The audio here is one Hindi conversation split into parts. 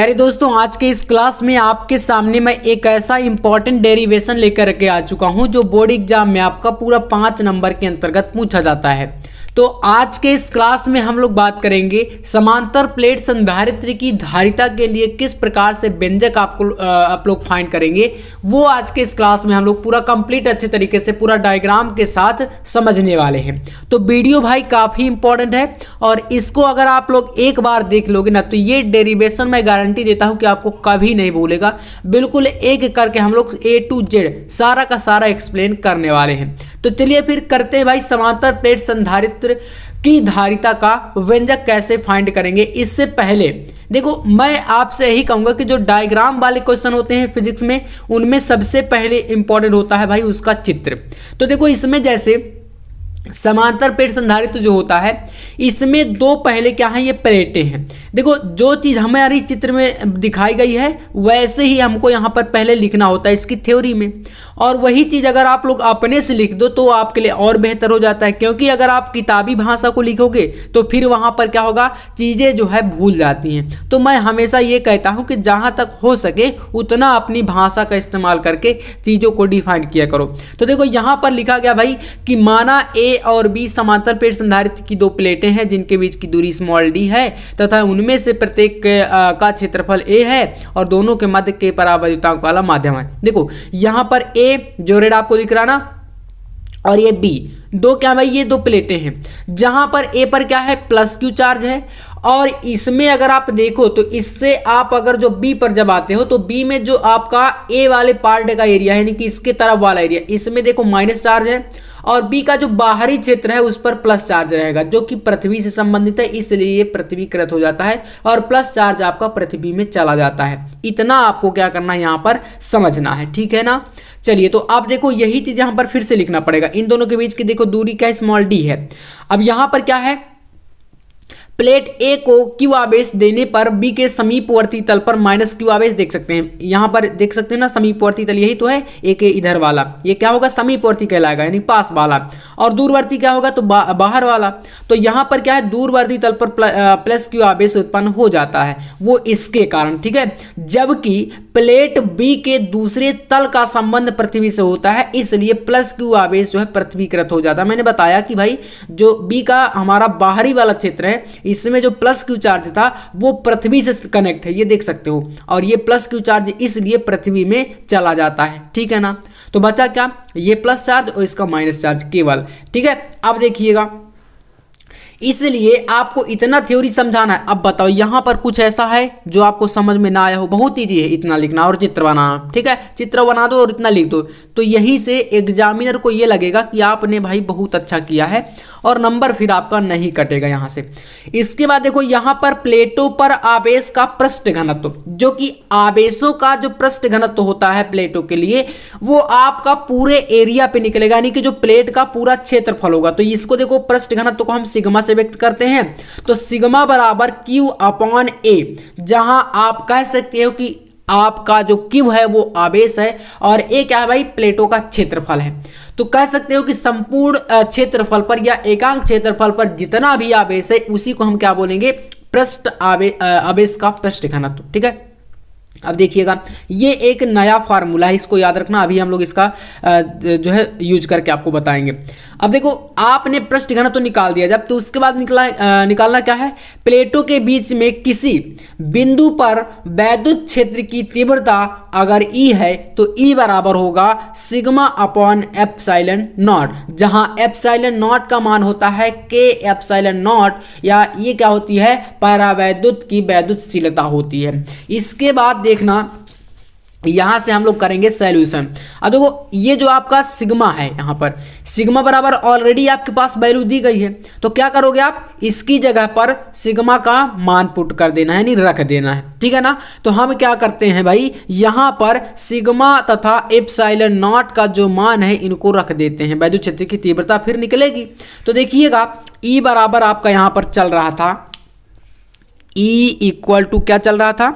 प्यारे दोस्तों आज के इस क्लास में आपके सामने मैं एक ऐसा इंपॉर्टेंट डेरिवेशन लेकर के आ चुका हूं जो बोर्ड एग्जाम में आपका पूरा पाँच नंबर के अंतर्गत पूछा जाता है तो आज के इस क्लास में हम लोग बात करेंगे समांतर प्लेट संधारित्र की धारिता के लिए किस प्रकार से व्यंजक आपको आप लोग फाइंड करेंगे वो आज के इस क्लास में हम लोग पूरा कंप्लीट अच्छे तरीके से पूरा डायग्राम के साथ समझने वाले हैं तो वीडियो भाई काफ़ी इंपॉर्टेंट है और इसको अगर आप लोग एक बार देख लोगे ना तो ये डेरिवेशन मैं गारंटी देता हूँ कि आपको कभी नहीं भूलेगा बिल्कुल एक करके हम लोग ए टू जेड सारा का सारा एक्सप्लेन करने वाले हैं तो चलिए फिर करते हैं भाई समांतर प्लेट संधारित चरित्र की धारिता का व्यंजक कैसे फाइंड करेंगे इससे पहले देखो मैं आपसे यही कहूंगा कि जो डायग्राम वाले क्वेश्चन होते हैं फिजिक्स में उनमें सबसे पहले इंपॉर्टेंट होता है भाई उसका चित्र तो देखो इसमें जैसे समांतर पेट संधारित्व जो होता है इसमें दो पहले क्या है ये प्लेटें हैं देखो जो चीज़ हमारी चित्र में दिखाई गई है वैसे ही हमको यहाँ पर पहले लिखना होता है इसकी थ्योरी में और वही चीज़ अगर आप लोग अपने से लिख दो तो आपके लिए और बेहतर हो जाता है क्योंकि अगर आप किताबी भाषा को लिखोगे तो फिर वहाँ पर क्या होगा चीज़ें जो है भूल जाती हैं तो मैं हमेशा ये कहता हूँ कि जहाँ तक हो सके उतना अपनी भाषा का इस्तेमाल करके चीज़ों को डिफाइन किया करो तो देखो यहाँ पर लिखा गया भाई कि माना ए और बी समांतर प्लेट संधारित की दो प्लेटें हैं जिनके बीच की दूरी स्मॉल डी है तथा उनमें से प्रत्येक का क्षेत्रफल ए है और दोनों के मध्य के परावैद्युतांक वाला माध्यम है देखो यहां पर ए जो रेड आपको दिख रहा ना और ये बी दो क्या भाई ये दो प्लेटें हैं जहां पर ए पर क्या है प्लस क्यू चार्ज है और इसमें अगर आप देखो तो इससे आप अगर जो बी पर जब आते हो तो बी में जो आपका ए वाले पार्ट का एरिया है यानी कि इसके तरफ वाला एरिया इसमें देखो माइनस चार्ज है और बी का जो बाहरी क्षेत्र है उस पर प्लस चार्ज रहेगा जो कि पृथ्वी से संबंधित है इसलिए ये पृथ्वीकृत हो जाता है और प्लस चार्ज आपका पृथ्वी में चला जाता है इतना आपको क्या करना है यहाँ पर समझना है ठीक है ना चलिए तो आप देखो यही चीज यहाँ पर फिर से लिखना पड़ेगा इन दोनों के बीच की देखो दूरी क्या है स्मॉल डी है अब यहाँ पर क्या है प्लेट ए को क्यू आवेश देने पर बी के समीपवर्ती तल पर माइनस क्यू आवेश देख सकते हैं यहाँ पर देख सकते हैं ना समीपवर्ती तल यही तो है ए के इधर वाला ये क्या होगा समीपवर्ती कहलाएगा यानी पास वाला और दूरवर्ती क्या होगा तो बा, बाहर वाला तो यहाँ पर क्या है दूरवर्ती तल पर प्लस क्यू आवेश उत्पन्न हो जाता है वो इसके कारण ठीक है जबकि प्लेट बी के दूसरे तल का संबंध पृथ्वी से होता है इसलिए प्लस क्यू आवेश जो है पृथ्वीकृत हो जाता है मैंने बताया कि भाई जो बी का हमारा बाहरी वाला क्षेत्र है इसमें जो प्लस क्यू चार्ज था वो पृथ्वी से कनेक्ट है ये देख सकते हो और ये प्लस क्यू चार्ज इसलिए पृथ्वी में चला जाता है ठीक है ना तो बचा क्या ये प्लस चार्ज और इसका माइनस चार्ज केवल ठीक है अब देखिएगा इसलिए आपको इतना थ्योरी समझाना है अब बताओ यहाँ पर कुछ ऐसा है जो आपको समझ में ना आया हो बहुत ईजी है इतना लिखना और चित्र बनाना ठीक है चित्र बना दो और इतना लिख दो तो यहीं से एग्जामिनर को ये लगेगा कि आपने भाई बहुत अच्छा किया है और नंबर फिर आपका नहीं कटेगा यहां से इसके बाद देखो यहां पर प्लेटों पर आवेश का पृष्ठ घनत्व जो कि आवेशों का जो पृष्ठ घनत्व होता है प्लेटों के लिए वो आपका पूरे एरिया पे निकलेगा यानी कि जो प्लेट का पूरा क्षेत्रफल होगा तो इसको देखो पृष्ठ घनत्व को हम सिग्मा से व्यक्त करते हैं तो सिग्मा बराबर क्यू अपॉन ए जहां आप कह सकते हो कि आपका जो किव है वो आवेश है और ये क्या है भाई प्लेटों का क्षेत्रफल है तो कह सकते हो कि संपूर्ण क्षेत्रफल पर या एकांक क्षेत्रफल पर जितना भी आवेश है उसी को हम क्या बोलेंगे पृष्ठ आवेश का पृष्ठ घनत्व ठीक है अब देखिएगा ये एक नया फार्मूला है इसको याद रखना अभी हम लोग इसका जो है यूज करके आपको बताएंगे अब देखो आपने पृष्ठ घन तो निकाल दिया जब तो उसके बाद निकला निकालना क्या है प्लेटों के बीच में किसी बिंदु पर वैद्युत क्षेत्र की तीव्रता अगर ई e है तो ई e बराबर होगा सिग्मा अपॉन एफ नॉट जहां एपसाइलन नॉट का मान होता है के एपसाइलन नॉट या ये क्या होती है परावैद्युत की वैद्युतशीलता होती है इसके बाद देखना यहां से हम लोग करेंगे सोल्यूशन अब देखो ये जो आपका सिग्मा है यहां पर सिग्मा बराबर ऑलरेडी आपके पास वैल्यू दी गई है तो क्या करोगे आप इसकी जगह पर सिग्मा का मान पुट कर देना है यानी रख देना है ठीक है ना तो हम क्या करते हैं भाई यहां पर सिग्मा तथा एपसाइलन नॉट का जो मान है इनको रख देते हैं वैद्य क्षेत्र की तीव्रता फिर निकलेगी तो देखिएगा ई e बराबर आपका यहां पर चल रहा था ई इक्वल टू क्या चल रहा था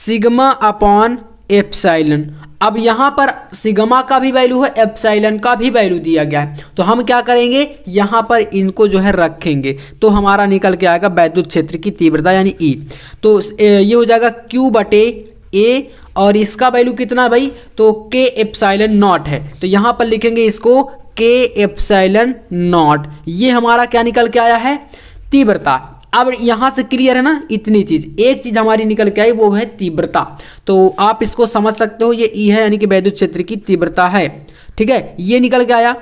सिग्मा अपॉन एप्साइलन अब यहाँ पर सिग्मा का भी वैल्यू है एप्साइलन का भी वैल्यू दिया गया है तो हम क्या करेंगे यहां पर इनको जो है रखेंगे तो हमारा निकल के आएगा वैद्युत क्षेत्र की तीव्रता यानी ई e. तो ये हो जाएगा क्यू बटे ए और इसका वैल्यू कितना भाई तो के एप्साइलन नॉट है तो यहाँ पर लिखेंगे इसको के एप्साइलन नॉट ये हमारा क्या निकल के आया है तीव्रता अब यहाँ से क्लियर है ना इतनी चीज़ एक चीज़ हमारी निकल के आई वो है तीव्रता तो आप इसको समझ सकते हो ये ई है यानी कि वैद्युत क्षेत्र की तीव्रता है ठीक है ये निकल के आया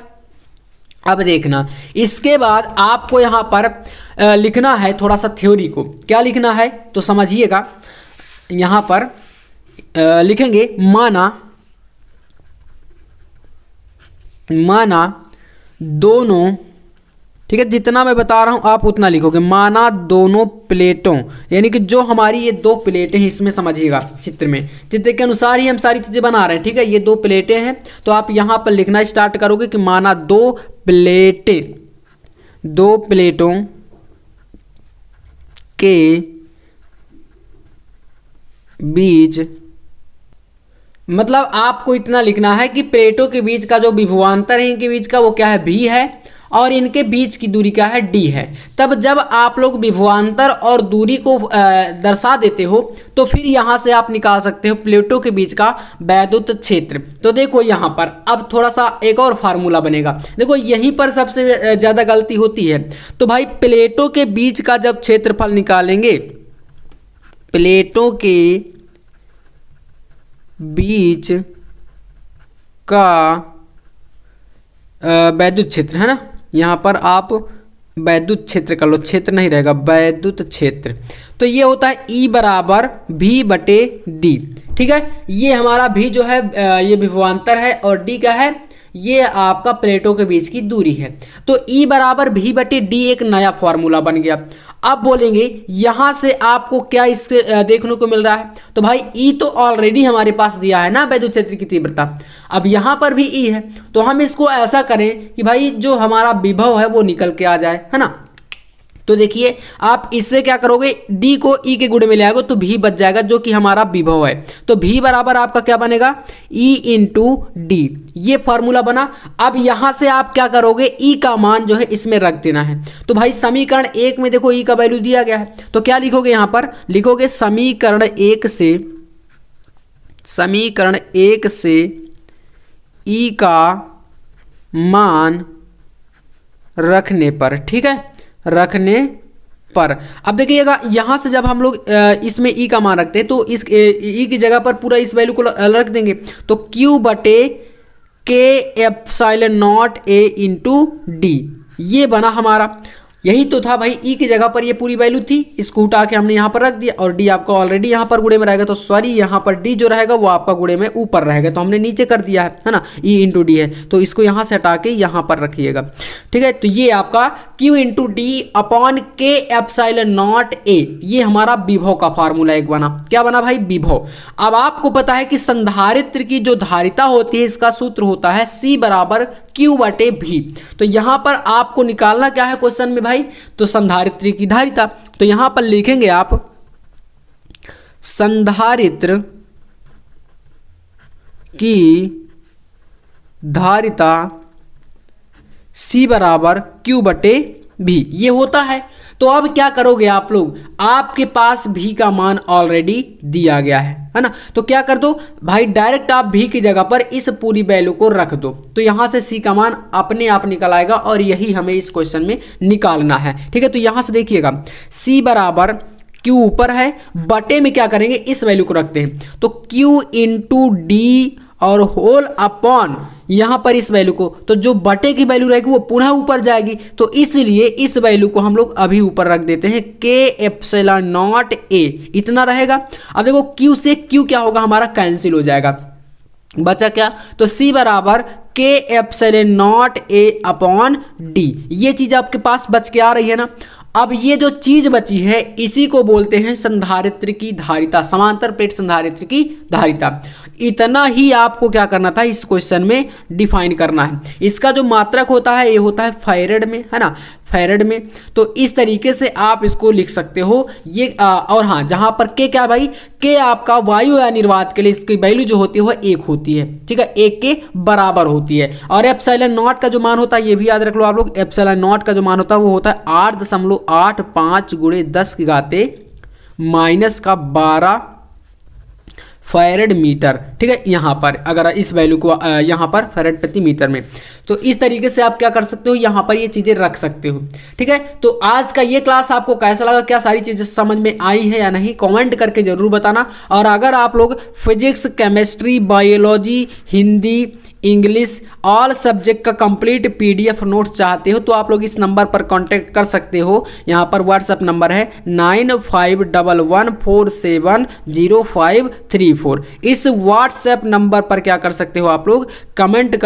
अब देखना इसके बाद आपको यहाँ पर लिखना है थोड़ा सा थ्योरी को क्या लिखना है तो समझिएगा यहाँ पर लिखेंगे माना माना दोनों ठीक है जितना मैं बता रहा हूँ आप उतना लिखोगे माना दोनों प्लेटों यानी कि जो हमारी ये दो प्लेटें हैं इसमें समझिएगा चित्र में चित्र के अनुसार ही हम सारी चीज़ें बना रहे हैं ठीक है ये दो प्लेटें हैं तो आप यहाँ पर लिखना स्टार्ट करोगे कि माना दो प्लेटें दो प्लेटों के बीच मतलब आपको इतना लिखना है कि प्लेटों के बीच का जो विभुवान्तर है इनके बीच का वो क्या है भी है और इनके बीच की दूरी क्या है डी है तब जब आप लोग विभवान्तर और दूरी को दर्शा देते हो तो फिर यहाँ से आप निकाल सकते हो प्लेटों के बीच का वैद्युत क्षेत्र तो देखो यहाँ पर अब थोड़ा सा एक और फार्मूला बनेगा देखो यहीं पर सबसे ज़्यादा गलती होती है तो भाई प्लेटों के बीच का जब क्षेत्रफल निकालेंगे प्लेटों के बीच का वैद्युत क्षेत्र है ना यहाँ पर आप वैद्युत क्षेत्र कर लो क्षेत्र नहीं रहेगा वैद्युत क्षेत्र तो ये होता है ई e बराबर भी बटे डी ठीक है ये हमारा भी जो है ये विभवान्तर है और डी का है ये आपका प्लेटों के बीच की दूरी है तो ई e बराबर भी बटे डी एक नया फॉर्मूला बन गया अब बोलेंगे यहाँ से आपको क्या इसके देखने को मिल रहा है तो भाई ई e तो ऑलरेडी हमारे पास दिया है ना वैद्य क्षेत्र की तीव्रता अब यहाँ पर भी ई e है तो हम इसको ऐसा करें कि भाई जो हमारा विभव है वो निकल के आ जाए है ना तो देखिए आप इससे क्या करोगे डी को ई e के गुड़े में ले आओगे तो भी बच जाएगा जो कि हमारा विभव है तो भी बराबर आपका क्या बनेगा ई इंटू डी ये फॉर्मूला बना अब यहां से आप क्या करोगे ई e का मान जो है इसमें रख देना है तो भाई समीकरण एक में देखो ई e का वैल्यू दिया गया है तो क्या लिखोगे यहां पर लिखोगे समीकरण एक से समीकरण एक से ई का मान रखने पर ठीक है रखने पर अब देखिएगा यहां से जब हम लोग इसमें ई का मान रखते हैं तो इस ई की जगह पर पूरा इस वैल्यू को रख देंगे तो क्यू बटे K epsilon naught A into D ये बना हमारा यही तो था भाई ई e की जगह पर ये पूरी वैल्यू थी इसको उठा के हमने यहाँ पर रख दिया और डी आपका ऑलरेडी यहाँ पर गुड़े में रहेगा तो सॉरी यहाँ पर डी जो रहेगा वो आपका गुड़े में ऊपर रहेगा तो हमने नीचे कर दिया है ना ई इंटू डी है तो इसको यहाँ से हटा के यहाँ पर रखिएगा ठीक है तो ये आपका Q into D upon K epsilon naught A ये हमारा विभव का फार्मूला एक बना क्या बना भाई विभव अब आपको पता है कि संधारित्र की जो धारिता होती है इसका सूत्र होता है सी बराबर क्यू बटे भी तो यहाँ पर आपको निकालना क्या है क्वेश्चन में भाई आई तो संधारित्र की धारिता तो यहां पर लिखेंगे आप संधारित्र की धारिता सी बराबर क्यू बटे भी ये होता है तो अब क्या करोगे आप लोग आपके पास भी का मान ऑलरेडी दिया गया है है ना तो क्या कर दो भाई डायरेक्ट आप भी की जगह पर इस पूरी वैल्यू को रख दो तो यहां से सी का मान अपने आप निकल आएगा और यही हमें इस क्वेश्चन में निकालना है ठीक है तो यहां से देखिएगा सी बराबर क्यू ऊपर है बटे में क्या करेंगे इस वैल्यू को रखते हैं तो क्यू इंटू डी और होल अपॉन यहां पर इस वैल्यू को तो जो बटे की वैल्यू रहेगी वो पुनः ऊपर जाएगी तो इसलिए इस वैल्यू को हम लोग अभी ऊपर रख देते हैं के एप्सला नॉट ए इतना रहेगा अब देखो क्यू से क्यू क्या होगा हमारा कैंसिल हो जाएगा बचा क्या तो सी बराबर K epsilon naught A upon D ये चीज़ आपके पास बच के आ रही है ना अब ये जो चीज बची है इसी को बोलते हैं संधारित्र की धारिता समांतर प्लेट संधारित्र की धारिता इतना ही आपको क्या करना था इस क्वेश्चन में डिफाइन करना है इसका जो मात्रक होता है ये होता है फायरेड में है ना फेरेड में तो इस तरीके से आप इसको लिख सकते हो ये आ, और हाँ जहाँ पर के क्या भाई के आपका वायु या निर्वात के लिए इसकी वैल्यू जो होती है वह एक होती है ठीक है एक के बराबर होती है और एप्सलन नॉट का जो मान होता है ये भी याद रख लो आप लोग एप्सलन नॉट का जो मान होता है वो होता है आठ दशमलव आठ पाँच गुड़े दस के गाते माइनस का बारह फायरड मीटर ठीक है यहाँ पर अगर इस वैल्यू को यहाँ पर फायरड प्रति मीटर में तो इस तरीके से आप क्या कर सकते हो यहाँ पर ये चीज़ें रख सकते हो ठीक है तो आज का ये क्लास आपको कैसा लगा क्या सारी चीज़ें समझ में आई है या नहीं कमेंट करके ज़रूर बताना और अगर आप लोग physics chemistry biology Hindi English all subject का कंप्लीट पीडीएफ नोट्स चाहते हो तो आप लोग इस नंबर पर कांटेक्ट कर सकते हो यहाँ पर व्हाट्सएप नंबर है nine five double one four seven zero five three four इस व्हाट्सएप नंबर पर क्या कर सकते हो आप लोग कमेंट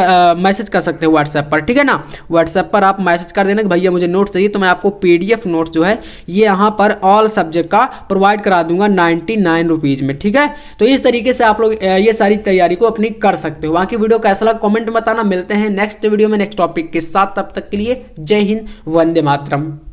मैसेज कर सकते हो व्हाट्सएप पर ठीक है ना व्हाट्सएप पर आप मैसेज कर देना कि भैया मुझे नोट चाहिए तो मैं आपको पी डी नोट्स जो है ये यहाँ पर ऑल सब्जेक्ट का प्रोवाइड करा दूंगा नाइन्टी नाइन रुपीज़ में ठीक है तो इस तरीके से आप लोग ये सारी तैयारी को अपनी कर सकते हो बाकी वीडियो कैसा लगा कॉमेंट बताना मिलते हैं नेक्स्ट वीडियो में नेक्स्ट टॉपिक के साथ तब तक के लिए जय हिंद वंदे मातरम